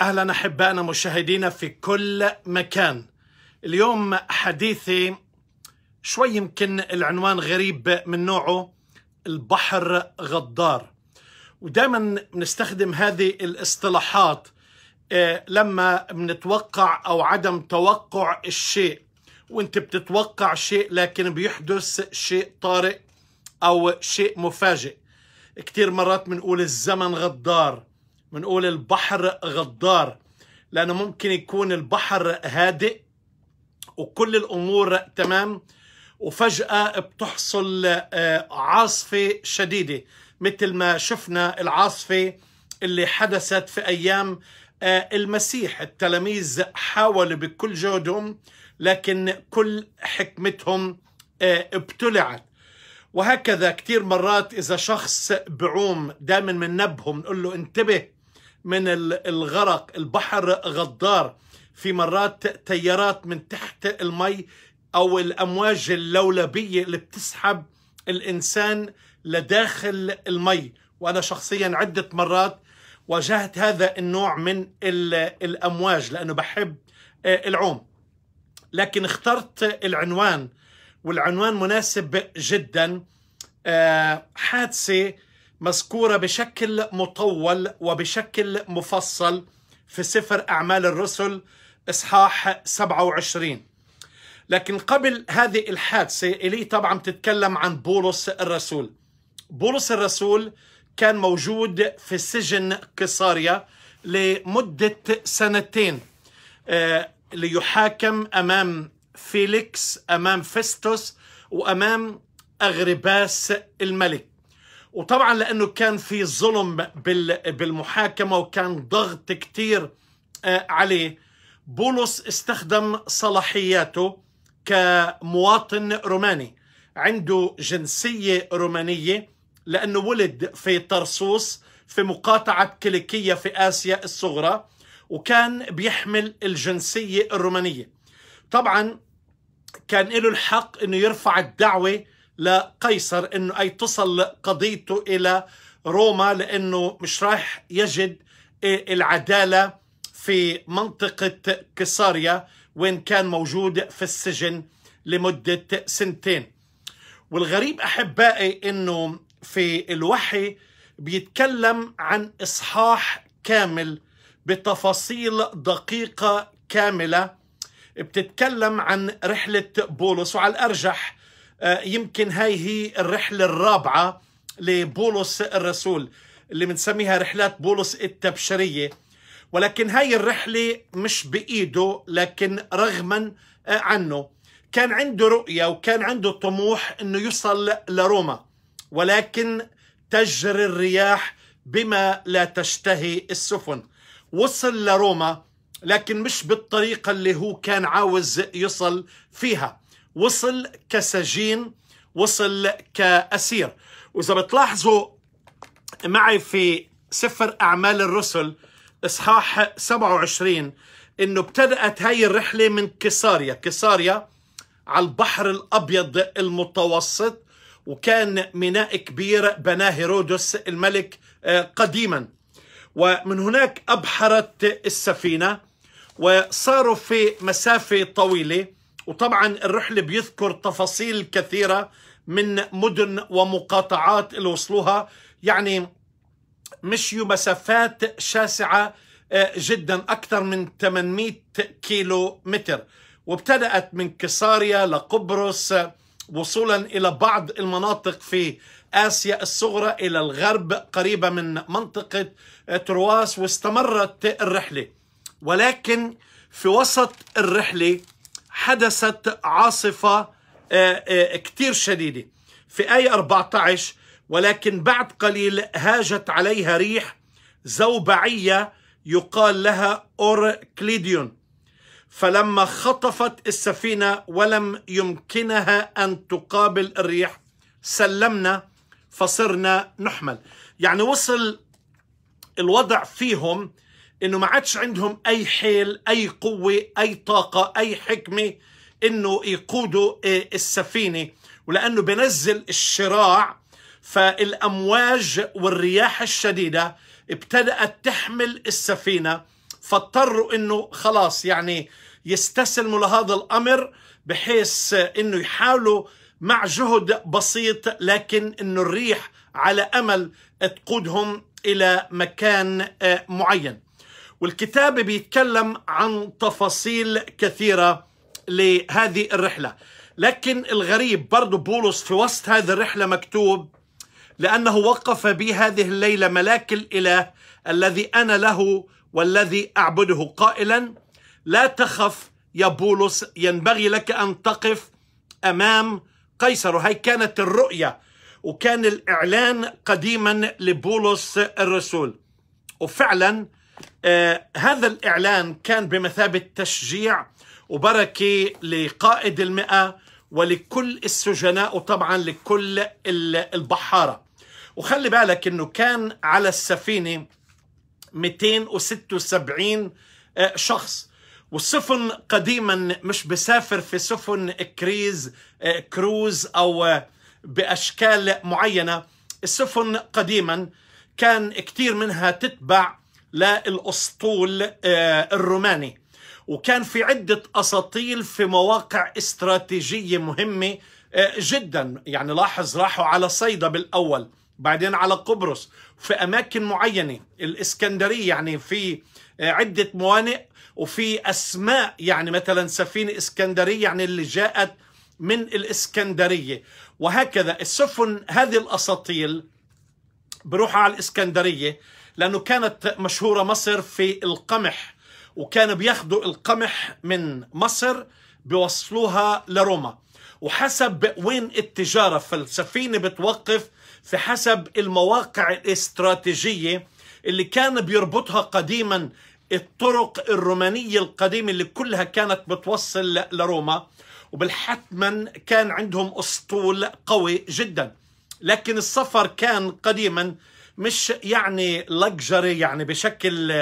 اهلا احبائنا مشاهدينا في كل مكان. اليوم حديثي شوي يمكن العنوان غريب من نوعه البحر غدار. ودائما بنستخدم هذه الاصطلاحات آه، لما بنتوقع او عدم توقع الشيء وانت بتتوقع شيء لكن بيحدث شيء طارئ او شيء مفاجئ كثير مرات بنقول الزمن غدار بنقول البحر غدار لأنه ممكن يكون البحر هادئ وكل الأمور تمام وفجأة بتحصل آه، عاصفة شديدة مثل ما شفنا العاصفة اللي حدثت في أيام آه، المسيح التلاميذ حاولوا بكل جهدهم لكن كل حكمتهم آه، ابتلعت وهكذا كثير مرات إذا شخص بعوم دائما بننبهه بنقول له انتبه من الغرق البحر غدار في مرات تيارات من تحت المي أو الأمواج اللولبية اللي بتسحب الإنسان لداخل المي وأنا شخصيا عدة مرات واجهت هذا النوع من الأمواج لأنه بحب آه، العوم لكن اخترت العنوان والعنوان مناسب جدا آه، حادثة مذكورة بشكل مطول وبشكل مفصل في سفر أعمال الرسل إصحاح 27 لكن قبل هذه الحادثة إلي طبعا تتكلم عن بولس الرسول بولس الرسول كان موجود في سجن قصاريا لمدة سنتين آه، ليحاكم أمام فيليكس أمام فيستوس وأمام أغرباس الملك وطبعا لانه كان في ظلم بالمحاكمه وكان ضغط كثير آه، عليه بولس استخدم صلاحياته كمواطن روماني عنده جنسيه رومانيه لانه ولد في طرسوس في مقاطعه كليكيه في اسيا الصغرى وكان بيحمل الجنسيه الرومانيه طبعا كان له الحق انه يرفع الدعوه لقيصر انه اي تصل قضيته الى روما لانه مش راح يجد العداله في منطقه قيصاريا وين كان موجود في السجن لمده سنتين. والغريب احبائي انه في الوحي بيتكلم عن اصحاح كامل بتفاصيل دقيقه كامله بتتكلم عن رحله بولس وعلى الارجح آه، يمكن هاي هي الرحلة الرابعة لبولس الرسول اللي بنسميها رحلات بولس التبشرية ولكن هاي الرحلة مش بإيده لكن رغما آه، عنه كان عنده رؤية وكان عنده طموح أنه يصل لروما ولكن تجري الرياح بما لا تشتهي السفن وصل لروما لكن مش بالطريقة اللي هو كان عاوز يصل فيها وصل كسجين وصل كأسير وإذا بتلاحظوا معي في سفر أعمال الرسل إصحاح 27 إنه ابتدأت هاي الرحلة من كساريا كساريا على البحر الأبيض المتوسط وكان ميناء كبير بناه هيرودس الملك آه، قديما ومن هناك أبحرت السفينة وصاروا في مسافة طويلة وطبعا الرحلة بيذكر تفاصيل كثيرة من مدن ومقاطعات اللي وصلوها يعني مشيوا مسافات شاسعة آه، جدا أكثر من 800 كيلو متر وابتدأت من كساريا لقبرص وصولا إلى بعض المناطق في آسيا الصغرى إلى الغرب قريبة من منطقة آه، ترواس واستمرت الرحلة ولكن في وسط الرحلة حدثت عاصفة آه، آه، كتير شديدة في آية 14 ولكن بعد قليل هاجت عليها ريح زوبعية يقال لها أوركليديون فلما خطفت السفينة ولم يمكنها أن تقابل الريح سلمنا فصرنا نحمل يعني وصل الوضع فيهم انه ما عادش عندهم اي حيل اي قوه اي طاقه اي حكمه انه يقودوا آه، السفينه ولانه بنزل الشراع فالامواج والرياح الشديده ابتدات تحمل السفينه فاضطروا انه خلاص يعني يستسلموا لهذا الامر بحيث انه يحاولوا مع جهد بسيط لكن انه الريح على امل تقودهم الى مكان آه، معين والكتاب بيتكلم عن تفاصيل كثيرة لهذه الرحلة لكن الغريب برضو بولس في وسط هذه الرحلة مكتوب لأنه وقف بي هذه الليلة ملاك الإله الذي أنا له والذي أعبده قائلا لا تخف يا بولس ينبغي لك أن تقف أمام قيصر وهي كانت الرؤية وكان الإعلان قديما لبولس الرسول وفعلا آه، هذا الإعلان كان بمثابة تشجيع وبركة لقائد المئة ولكل السجناء وطبعا لكل البحارة وخلي بالك أنه كان على السفينة 276 آه، شخص والسفن قديما مش بسافر في سفن كريز آه، كروز أو بأشكال معينة السفن قديما كان كتير منها تتبع للأسطول آه، الروماني وكان في عدة أساطيل في مواقع استراتيجية مهمة آه، جدا يعني لاحظ راحوا على صيدا بالأول بعدين على قبرص في أماكن معينة الإسكندرية يعني في آه، عدة موانئ وفي أسماء يعني مثلا سفينة إسكندرية يعني اللي جاءت من الإسكندرية وهكذا السفن هذه الأساطيل بروحها على الإسكندرية لأنه كانت مشهورة مصر في القمح وكانوا بياخدوا القمح من مصر بيوصلوها لروما وحسب وين التجارة فالسفينة بتوقف في حسب المواقع الاستراتيجية اللي كان بيربطها قديما الطرق الرومانية القديمة اللي كلها كانت بتوصل لروما وبالحتما كان عندهم أسطول قوي جدا لكن السفر كان قديما مش يعني لكجري يعني بشكل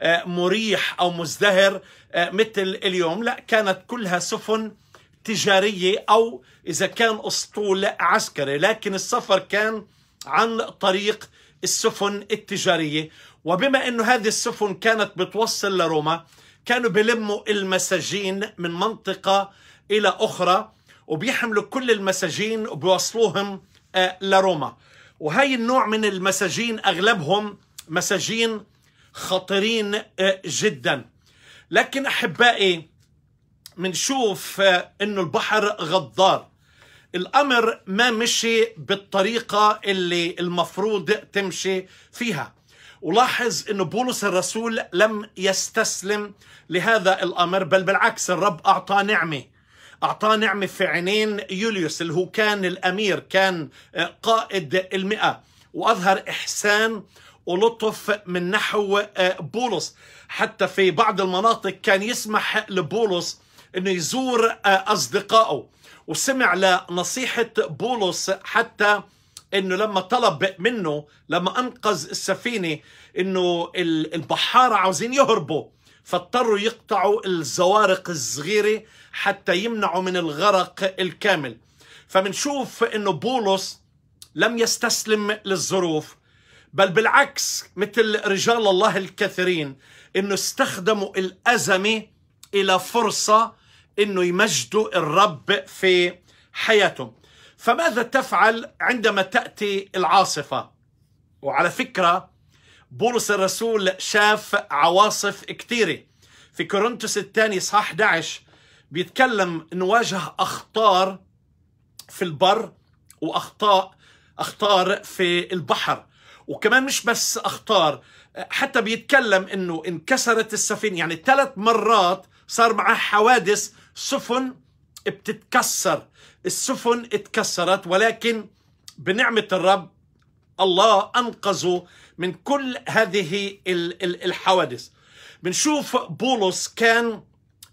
آه، مريح او مزدهر آه، مثل اليوم لا كانت كلها سفن تجاريه او اذا كان اسطول عسكري لكن السفر كان عن طريق السفن التجاريه وبما انه هذه السفن كانت بتوصل لروما كانوا بلموا المساجين من منطقه الى اخرى وبيحملوا كل المساجين وبيوصلوهم آه، لروما وهي النوع من المساجين أغلبهم مساجين خطرين آه، جدا لكن أحبائي منشوف آه، أنه البحر غدار الأمر ما مشي بالطريقة اللي المفروض تمشي فيها ولاحظ انه بولس الرسول لم يستسلم لهذا الأمر بل بالعكس الرب اعطاه نعمة أعطاه نعمة في عينين يوليوس اللي هو كان الأمير كان آه، قائد المئة وأظهر إحسان ولطف من نحو آه، بولس حتى في بعض المناطق كان يسمح لبولس انه يزور آه، اصدقائه وسمع لنصيحه بولس حتى انه لما طلب منه لما انقذ السفينه انه البحاره عاوزين يهربوا فاضطروا يقطعوا الزوارق الصغيرة حتى يمنعوا من الغرق الكامل فمنشوف انه بولس لم يستسلم للظروف بل بالعكس مثل رجال الله الكثيرين انه استخدموا الازمه الى فرصه انه يمجدوا الرب في حياتهم فماذا تفعل عندما تاتي العاصفه وعلى فكره بولس الرسول شاف عواصف كثيره في كورنثوس الثاني صح 11 بيتكلم نواجه اخطار في البر واخطاء اخطار في البحر وكمان مش بس اخطار حتى بيتكلم انه انكسرت السفينه يعني ثلاث مرات صار معاه حوادث سفن بتتكسر السفن اتكسرت ولكن بنعمه الرب الله أنقذه من كل هذه الحوادث بنشوف بولس كان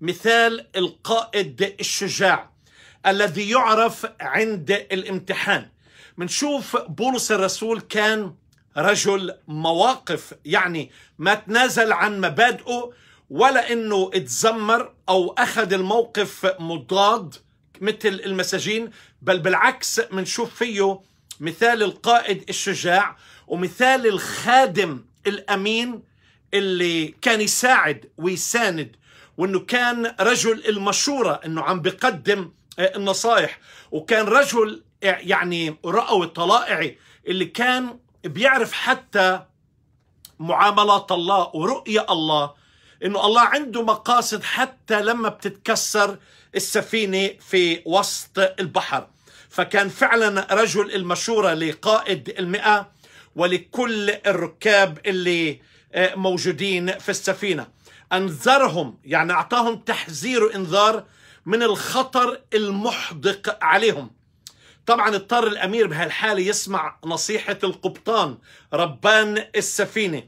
مثال القائد الشجاع الذي يعرف عند الامتحان بنشوف بولس الرسول كان رجل مواقف يعني ما تنازل عن مبادئه ولا انه اتزمر او اخذ الموقف مضاد مثل المساجين بل بالعكس بنشوف فيه مثال القائد الشجاع ومثال الخادم الامين اللي كان يساعد ويساند وانه كان رجل المشوره انه عم بقدم آه، النصايح وكان رجل آه، يعني رأوي طلائعي اللي كان بيعرف حتى معاملات الله ورؤية الله انه الله عنده مقاصد حتى لما بتتكسر السفينة في وسط البحر فكان فعلا رجل المشورة لقائد المئة ولكل الركاب اللي آه، موجودين في السفينة أنذرهم يعني أعطاهم تحذير وإنذار من الخطر المحدق عليهم طبعا اضطر الأمير بهالحالة يسمع نصيحة القبطان ربان السفينة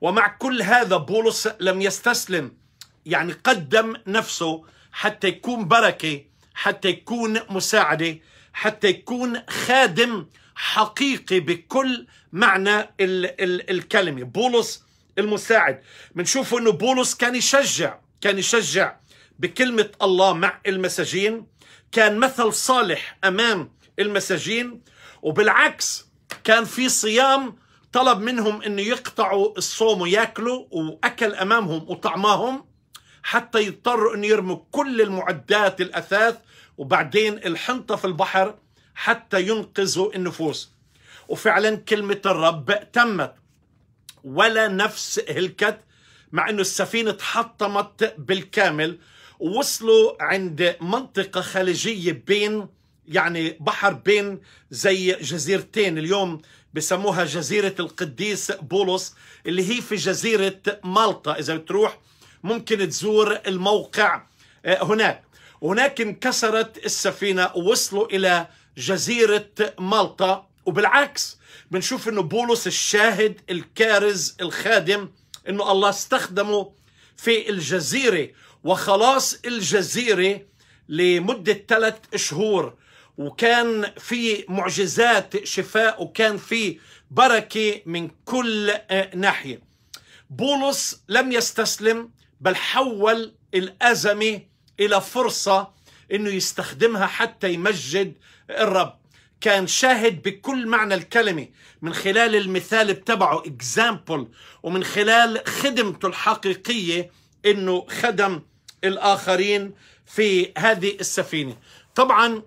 ومع كل هذا بولس لم يستسلم يعني قدم نفسه حتى يكون بركة حتى يكون مساعدة حتى يكون خادم حقيقي بكل معنى الـ الـ الكلمة بولس المساعد بنشوف انه بولس كان يشجع كان يشجع بكلمة الله مع المساجين كان مثل صالح أمام المساجين وبالعكس كان في صيام طلب منهم انه يقطعوا الصوم وياكلوا واكل امامهم وطعماهم حتى يضطروا انه يرموا كل المعدات الاثاث وبعدين الحنطة في البحر حتى ينقذوا النفوس وفعلا كلمة الرب تمت ولا نفس هلكت مع انه السفينة تحطمت بالكامل ووصلوا عند منطقة خليجية بين يعني بحر بين زي جزيرتين اليوم بسموها جزيرة القديس بولس اللي هي في جزيرة مالطا إذا بتروح ممكن تزور الموقع آه، هناك هناك انكسرت السفينة ووصلوا إلى جزيرة مالطا وبالعكس بنشوف أنه بولس الشاهد الكارز الخادم أنه الله استخدمه في الجزيرة وخلاص الجزيرة لمدة ثلاث شهور وكان في معجزات شفاء وكان في بركة من كل ناحية بولس لم يستسلم بل حول الأزمة إلى فرصة إنه يستخدمها حتى يمجد الرب كان شاهد بكل معنى الكلمة من خلال المثال تبعه اكزامبل ومن خلال خدمته الحقيقية إنه خدم الآخرين في هذه السفينة طبعا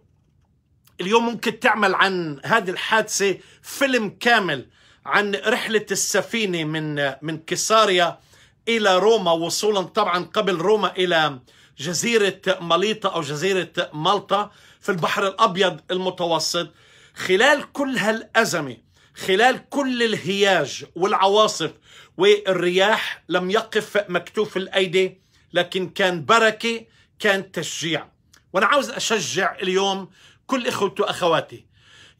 اليوم ممكن تعمل عن هذه الحادثة فيلم كامل عن رحلة السفينة من من كساريا إلى روما وصولا طبعا قبل روما إلى جزيرة ماليطا أو جزيرة مالطا في البحر الأبيض المتوسط خلال كل هالأزمة خلال كل الهياج والعواصف والرياح لم يقف مكتوف الأيدي لكن كان بركة كان تشجيع وأنا عاوز أشجع اليوم كل إخوتي وأخواتي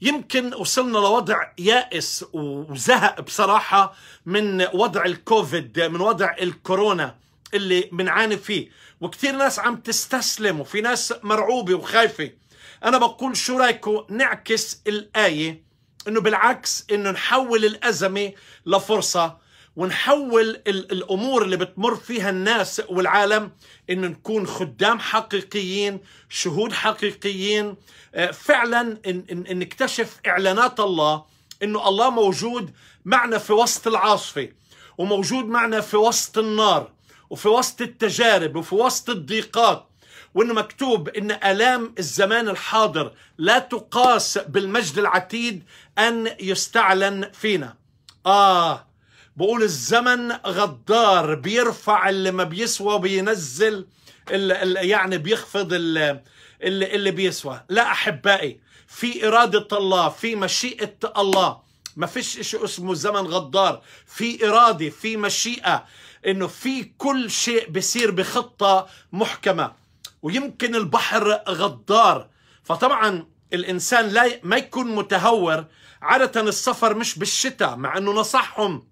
يمكن وصلنا لوضع يائس وزهق بصراحة من وضع الكوفيد من وضع الكورونا اللي بنعاني فيه وكثير ناس عم تستسلم وفي ناس مرعوبة وخايفة أنا بقول شو رايكم نعكس الآية إنه بالعكس إنه نحول الأزمة لفرصة ونحول الامور اللي بتمر فيها الناس والعالم انه نكون خدام حقيقيين شهود حقيقيين آه، فعلا إن نكتشف اعلانات الله انه الله موجود معنا في وسط العاصفه وموجود معنا في وسط النار وفي وسط التجارب وفي وسط الضيقات وانه مكتوب ان الام الزمان الحاضر لا تقاس بالمجد العتيد ان يستعلن فينا اه بقول الزمن غدار بيرفع اللي ما بيسوى بينزل اللي يعني بيخفض اللي, اللي بيسوى لا احبائي في اراده الله في مشيئه الله ما فيش شيء اسمه زمن غدار في إرادة في مشيئة انه في كل شيء بصير بخطه محكمه ويمكن البحر غدار فطبعا الانسان لا ما يكون متهور عاده السفر مش بالشتاء مع انه نصحهم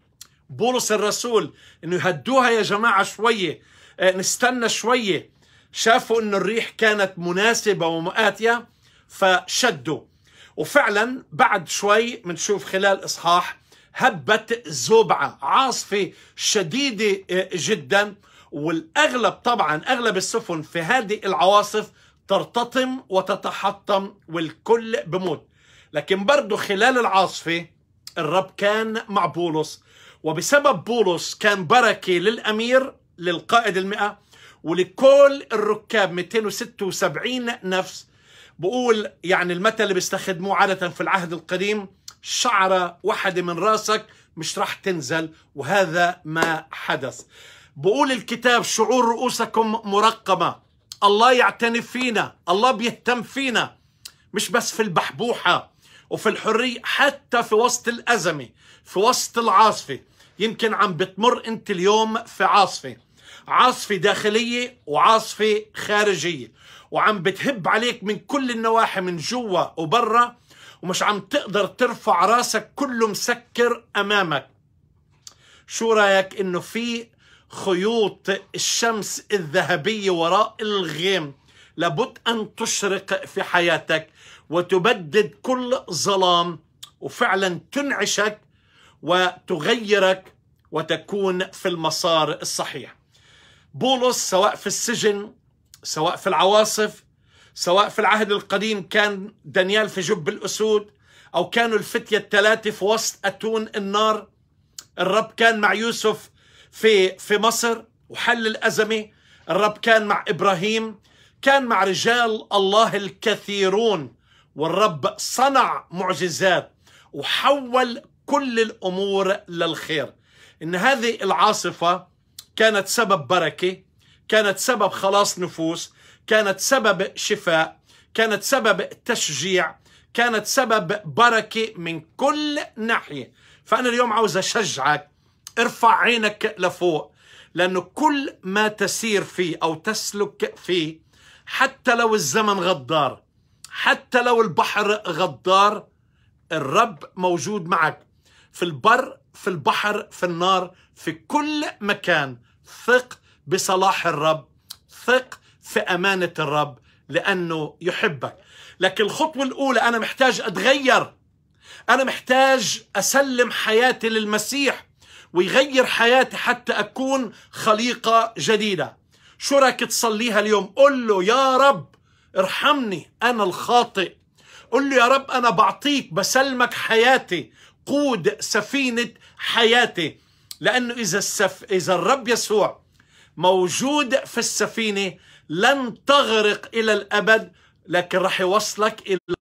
بولس الرسول انه يهدوها يا جماعه شويه آه، نستنى شويه شافوا انه الريح كانت مناسبه ومؤاتيه فشدوا وفعلا بعد شوي بنشوف خلال اصحاح هبت زبعة عاصفة شديدة آه، جدا والأغلب طبعا أغلب السفن في هذه العواصف ترتطم وتتحطم والكل بموت لكن برضه خلال العاصفة الرب كان مع بولس وبسبب بولس كان بركة للأمير للقائد المئة ولكل الركاب 276 نفس بقول يعني المثل اللي بيستخدموه عادة في العهد القديم شعرة واحدة من راسك مش راح تنزل وهذا ما حدث بقول الكتاب شعور رؤوسكم مرقمة الله يعتني فينا الله بيهتم فينا مش بس في البحبوحة وفي الحرية حتى في وسط الأزمة في وسط العاصفة يمكن عم بتمر أنت اليوم في عاصفة عاصفة داخلية وعاصفة خارجية وعم بتهب عليك من كل النواحي من جوا وبرا ومش عم تقدر ترفع راسك كله مسكر امامك شو رايك انه في خيوط الشمس الذهبيه وراء الغيم لابد ان تشرق في حياتك وتبدد كل ظلام وفعلا تنعشك وتغيرك وتكون في المسار الصحيح بولس سواء في السجن سواء في العواصف سواء في العهد القديم كان دانيال في جب الأسود أو كانوا الفتية الثلاثة في وسط أتون النار الرب كان مع يوسف في في مصر وحل الأزمة الرب كان مع إبراهيم كان مع رجال الله الكثيرون والرب صنع معجزات وحول كل الأمور للخير إن هذه العاصفة كانت سبب بركة كانت سبب خلاص نفوس كانت سبب شفاء كانت سبب تشجيع كانت سبب بركة من كل ناحية فأنا اليوم عاوز أشجعك ارفع عينك لفوق لأنه كل ما تسير فيه أو تسلك فيه حتى لو الزمن غدار حتى لو البحر غدار الرب موجود معك في البر في البحر في النار في كل مكان ثق بصلاح الرب ثق في أمانة الرب لأنه يحبك لكن الخطوة الأولى أنا محتاج أتغير أنا محتاج أسلم حياتي للمسيح ويغير حياتي حتى أكون خليقة جديدة شو رايك تصليها اليوم قل له يا رب ارحمني أنا الخاطئ قل له يا رب أنا بعطيك بسلمك حياتي قود سفينة حياتي لأنه إذا السف... إذا الرب يسوع موجود في السفينة لن تغرق إلى الأبد لكن راح يوصلك إلى